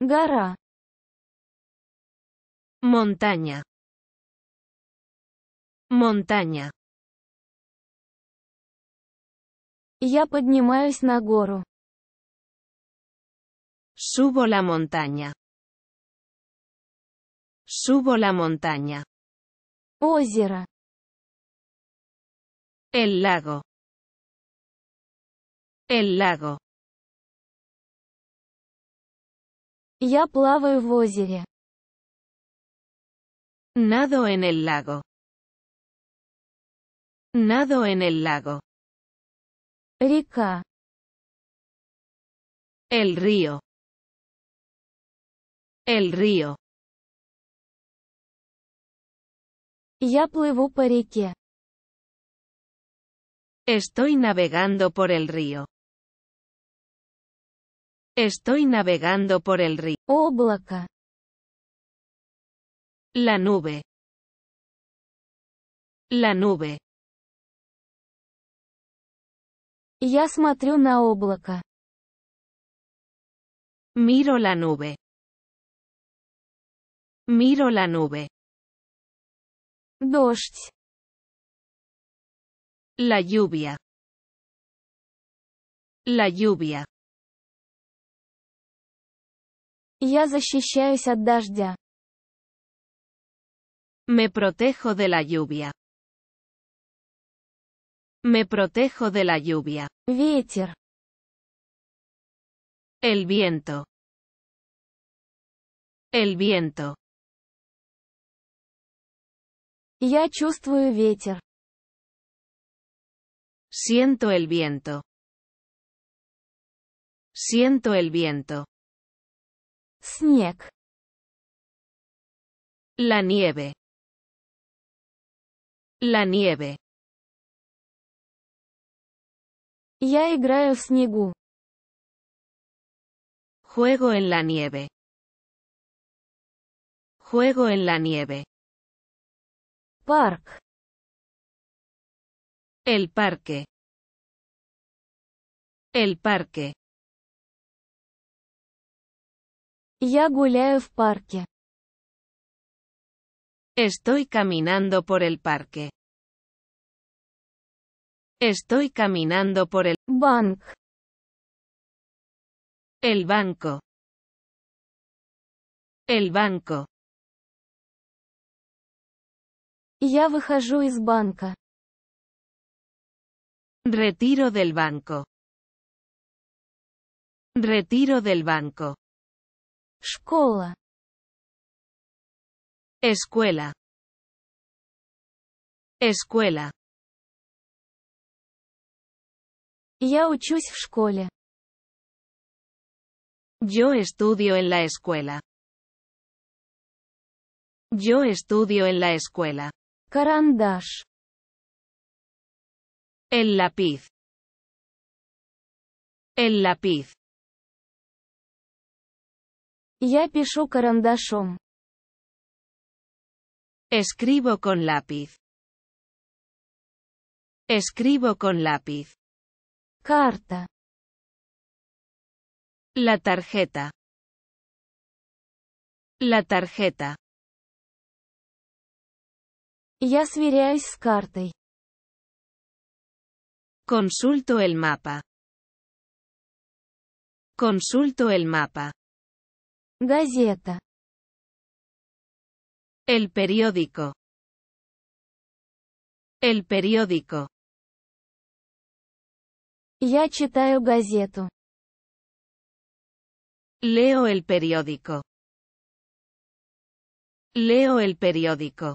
Gara, Montaña. Montaña. Я поднимаюсь на Subo la montaña. Subo la montaña. Озеро. El lago. El lago. Я плаваю в озере. Nado en el lago. Nado en el lago. Река. El río. El río. Я плыву по реке. Estoy navegando por el río. Estoy navegando por el río. Облако. La nube. La nube. Я смотрю на облако. Miro la nube. Miro la nube. Дождь. La lluvia. La lluvia. Я Me protejo de la lluvia. Me protejo de la lluvia. Ветер. El viento. El viento. Я чувствую ветер. Siento el viento. Siento el viento. Snieg La nieve. La nieve. Ya играю в снегу. Juego en la nieve. Juego en la nieve. Park. El parque. El parque. Я Estoy caminando por el parque. Estoy caminando por el bank. El banco. El banco. Я banca из Retiro del banco. Retiro del banco. Школа. Escuela. Escuela. Я учусь Yo estudio en la escuela. Yo estudio en la escuela. Карандаш. El lápiz. El lápiz. Я пишу карандашом. Escribo con lápiz. Escribo con lápiz. Carta. La tarjeta. La tarjeta. Ya сверяюсь carta. Consulto el mapa. Consulto el mapa. Gazeta, El periódico. El periódico. Я читаю газету. Leo el periódico. Leo el periódico.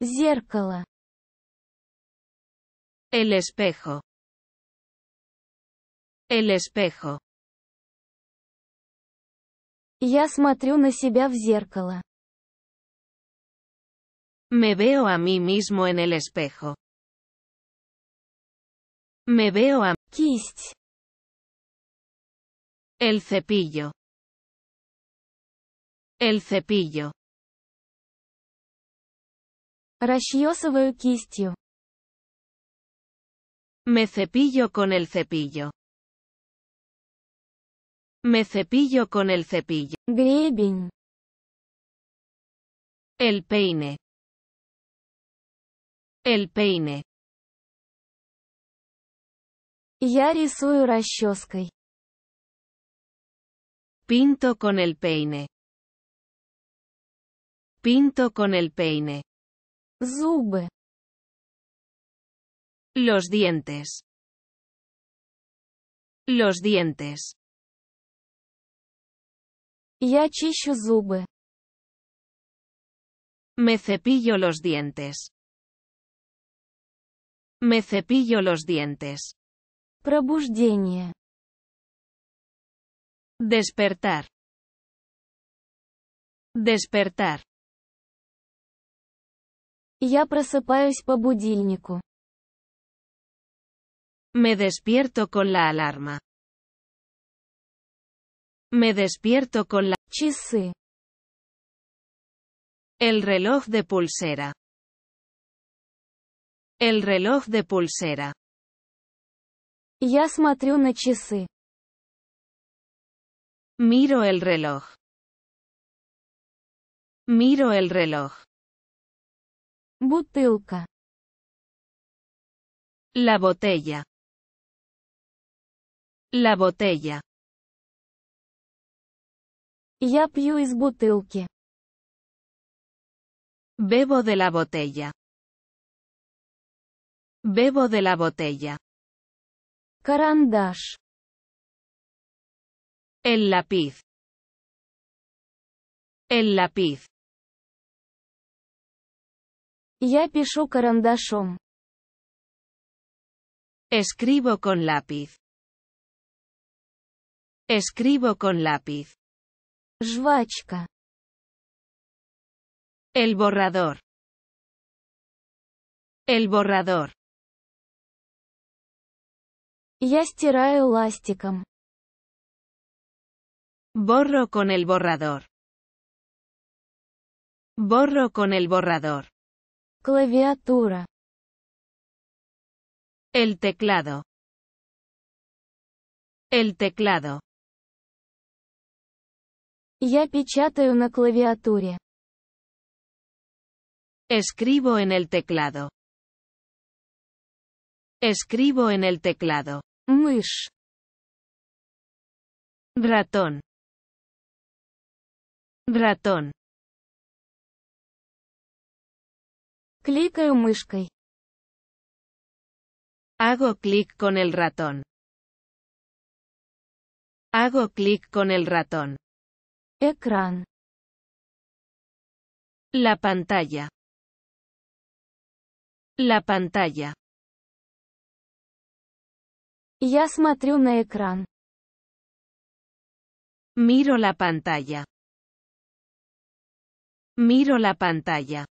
Зеркало. El espejo. El espejo a смотрю на себя в зеркало. Me veo a mí mismo en el espejo. Me veo a kist. El cepillo. El cepillo. el кистью. Me cepillo con el cepillo. Me cepillo con el cepillo. El peine. El peine. con рисую Pinto con el peine. Pinto con el peine. Зубы. Los dientes. Los dientes. Ya чищу Me cepillo los dientes. Me cepillo los dientes. Пробуждение. Despertar. Despertar. Ya просыпаюсь по будильнику. Me despierto con la alarma. Me despierto con la chise. El reloj de pulsera. El reloj de pulsera. Я смотрю Miro el reloj. Miro el reloj. Бутылка. La botella. La botella. Я пью из Bebo de la botella. Bebo de la botella. Carandash. El lápiz. El lápiz. Ya piso карандашом. Escribo con lápiz. Escribo con lápiz. El borrador. El borrador. Я стираю ластиком. Borro con el borrador. Borro con el borrador. Claviatura. El teclado. El teclado. Ya печатаю на клавиатуре. Escribo en el teclado. Escribo en el teclado. Мышь. Ratón. Ratón. Кликаю мышкой. Hago clic con el ratón. Hago clic con el ratón. Ecran. La pantalla. La pantalla. Ya смотрю на экран. Miro la pantalla. Miro la pantalla.